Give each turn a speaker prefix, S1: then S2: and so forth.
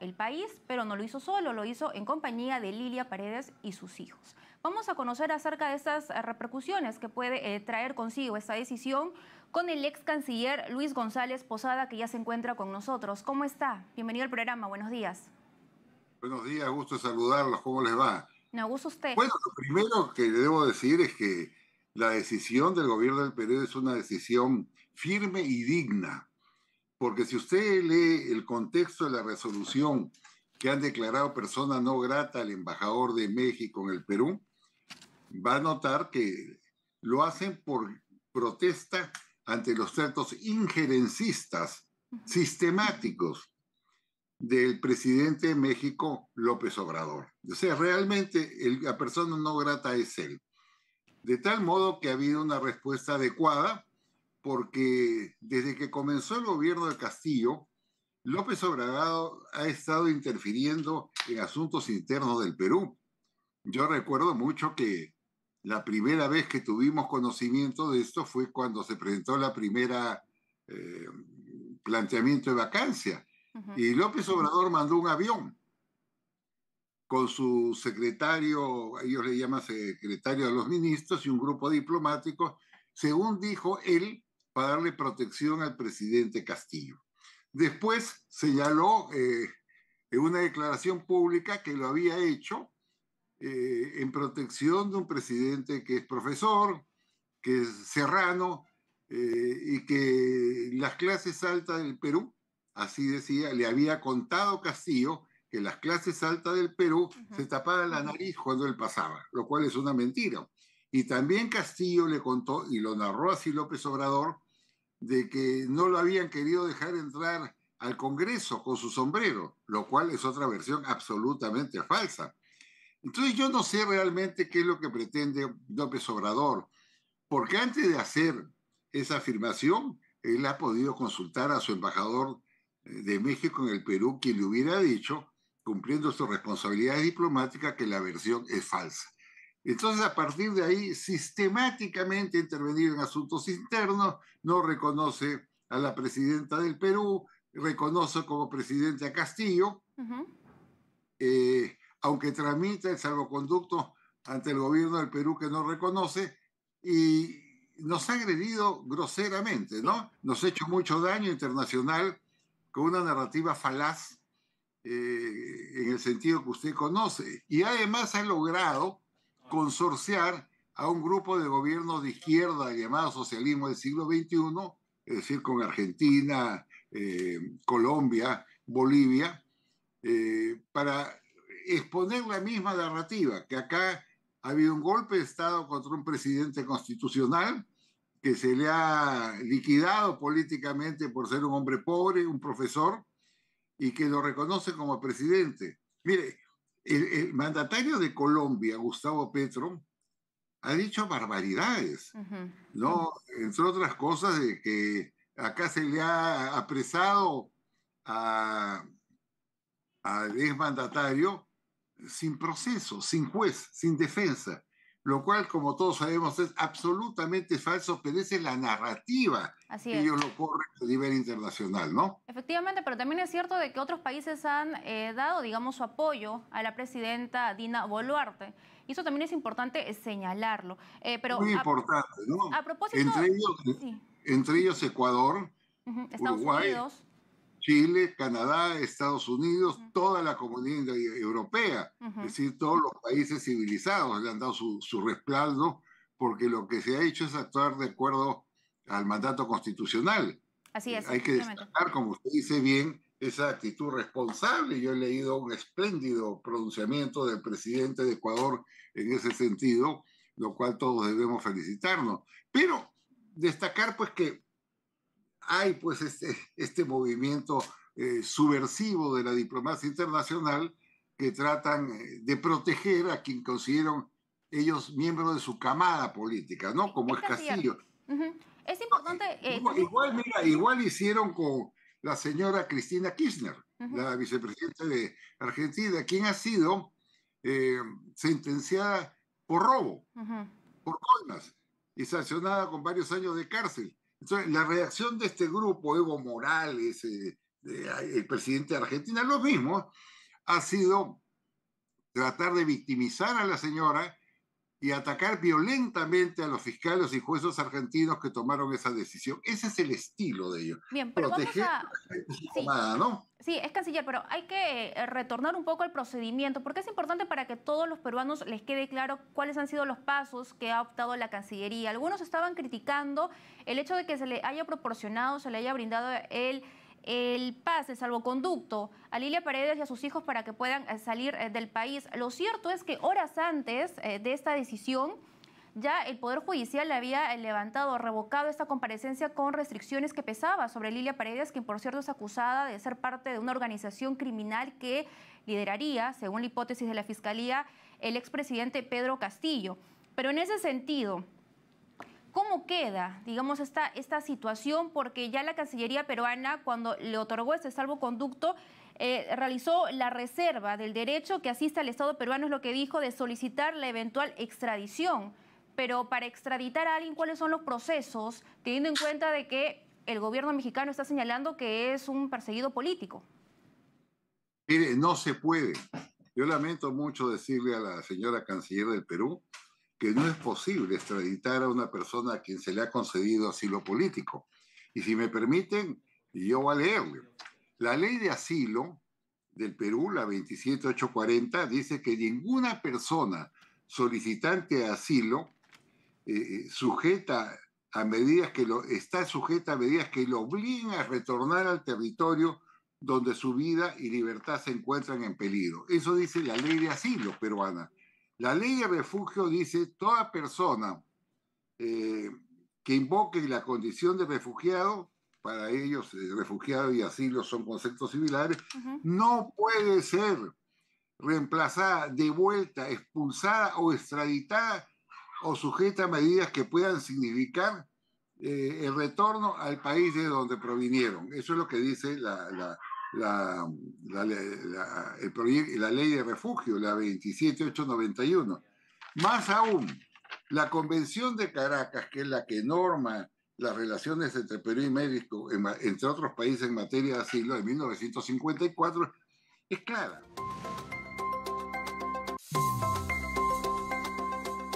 S1: el país, pero no lo hizo solo, lo hizo en compañía de Lilia Paredes y sus hijos. Vamos a conocer acerca de estas eh, repercusiones que puede eh, traer consigo esta decisión con el ex canciller Luis González Posada, que ya se encuentra con nosotros. ¿Cómo está? Bienvenido al programa, buenos días.
S2: Buenos días, gusto saludarlos, ¿cómo les va?
S1: Me gusta usted. Bueno, lo
S2: primero que le debo decir es que la decisión del gobierno del Perú es una decisión firme y digna porque si usted lee el contexto de la resolución que han declarado persona no grata al embajador de México en el Perú, va a notar que lo hacen por protesta ante los tratos injerencistas sistemáticos del presidente de México, López Obrador. O sea, realmente la persona no grata es él. De tal modo que ha habido una respuesta adecuada porque desde que comenzó el gobierno de Castillo, López Obrador ha estado interfiriendo en asuntos internos del Perú. Yo recuerdo mucho que la primera vez que tuvimos conocimiento de esto fue cuando se presentó la primera eh, planteamiento de vacancia. Y López Obrador mandó un avión con su secretario, ellos le llaman secretario de los ministros y un grupo diplomático, según dijo él, para darle protección al presidente Castillo. Después señaló eh, en una declaración pública que lo había hecho eh, en protección de un presidente que es profesor, que es serrano eh, y que las clases altas del Perú, así decía, le había contado Castillo que las clases altas del Perú se tapaban la nariz cuando él pasaba, lo cual es una mentira, y también Castillo le contó, y lo narró así López Obrador, de que no lo habían querido dejar entrar al Congreso con su sombrero, lo cual es otra versión absolutamente falsa. Entonces yo no sé realmente qué es lo que pretende López Obrador, porque antes de hacer esa afirmación, él ha podido consultar a su embajador eh, de México en el Perú, quien le hubiera dicho, cumpliendo sus responsabilidades diplomáticas, que la versión es falsa. Entonces, a partir de ahí, sistemáticamente intervenir en asuntos internos, no reconoce a la presidenta del Perú, reconoce como presidente a Castillo, eh, aunque tramita el salvoconducto ante el gobierno del Perú que no reconoce, y nos ha agredido groseramente, ¿no? Nos ha hecho mucho daño internacional con una narrativa falaz eh, en el sentido que usted conoce. Y además ha logrado consorciar a un grupo de gobiernos de izquierda llamado socialismo del siglo XXI, es decir, con Argentina, eh, Colombia, Bolivia, eh, para exponer la misma narrativa, que acá ha habido un golpe de Estado contra un presidente constitucional que se le ha liquidado políticamente por ser un hombre pobre, un profesor, y que lo reconoce como presidente. Mire, el, mandatario de Colombia, Gustavo Petro, ha dicho barbaridades, ¿no? Entre otras cosas, de que acá se le ha apresado al exmandatario sin proceso, sin juez, sin defensa lo cual, como todos sabemos, es absolutamente falso, pero esa es la narrativa
S1: Así que ellos lo
S2: corren a nivel internacional, ¿no?
S1: Efectivamente, pero también es cierto de que otros países han eh, dado, digamos, su apoyo a la presidenta Dina Boluarte. Y eso también es importante eh, señalarlo. Eh, Muy importante, ¿no? A propósito... Entre ellos,
S2: entre ellos Ecuador,
S1: Estados Unidos.
S2: Chile, Canadá, Estados Unidos, toda la comunidad eh, europea, es decir, todos los países civilizados le han dado su, su, respaldo porque lo que se ha hecho es actuar de acuerdo al mandato constitucional.
S1: Así eh, es. Hay que destacar,
S2: como usted dice bien, esa actitud responsable. Yo he leído un espléndido pronunciamiento del presidente de Ecuador en ese sentido, lo cual todos debemos felicitarnos. Pero destacar pues que hay pues este, este movimiento eh, subversivo de la diplomacia internacional que tratan eh, de proteger a quien consideran ellos miembros de su camada política, ¿no? Como es, Castillo.
S1: Es importante... Eh,
S2: igual, igual, hicieron con la señora Cristina Kirchner, la vicepresidenta de Argentina, quien ha sido sentenciada por robo, por colmas, y sancionada con varios años de cárcel. Entonces, la reacción de este grupo, Evo Morales, eh, el presidente de Argentina, los mismos, ha sido tratar de victimizar a la señora y atacar violentamente a los fiscales y jueces argentinos que tomaron esa decisión. Ese es el estilo de ellos. Bien, pero Proteger ¿no?
S1: Sí, es canciller, pero hay que eh, retornar un poco al procedimiento, porque es importante para que todos los peruanos les quede claro cuáles han sido los pasos que ha optado la Cancillería. Algunos estaban criticando el hecho de que se le haya proporcionado, se le haya brindado el el pase, el salvoconducto a Lilia Paredes y a sus hijos para que puedan eh, salir eh, del país. Lo cierto es que horas antes de esta decisión, ya el Poder Judicial le había eh, levantado, revocado esta comparecencia con restricciones que pesaba sobre Lilia Paredes, quien por cierto es acusada de ser parte de una organización criminal que lideraría, según la hipótesis de la Fiscalía, el expresidente Pedro Castillo. Pero en ese sentido, ¿Cómo queda, digamos, esta, situación? Porque ya la Cancillería peruana, cuando le otorgó este salvoconducto, eh, realizó la reserva del derecho que asiste al Estado peruano, es lo que dijo, de solicitar la eventual extradición pero para extraditar a alguien, ¿cuáles son los procesos, teniendo en cuenta de que el gobierno mexicano está señalando que es un perseguido político?
S2: Mire, no se puede. Yo lamento mucho decirle a la señora canciller del Perú que no es posible extraditar a una persona a quien se le ha concedido asilo político. Y si me permiten, yo voy a leerle. La ley de asilo del Perú, la 27840, dice que ninguna persona solicitante de asilo eh, eh, sujeta a medidas que lo, está sujeta a medidas que lo obligan a retornar al territorio donde su vida y libertad se encuentran en peligro. Eso dice la ley de asilo peruana. La ley de refugio dice toda persona eh, que invoque la condición de refugiado, para ellos refugiado y asilo son conceptos similares, no puede ser reemplazada, devuelta, expulsada o extraditada o sujeta a medidas que puedan significar eh, el retorno al país de donde provinieron. Eso es lo que dice la, la, la, ley de refugio, la 27891. Más aún, la Convención de Caracas, que es la que norma las relaciones entre Perú y México, entre otros países en materia de asilo, de 1954, es clara.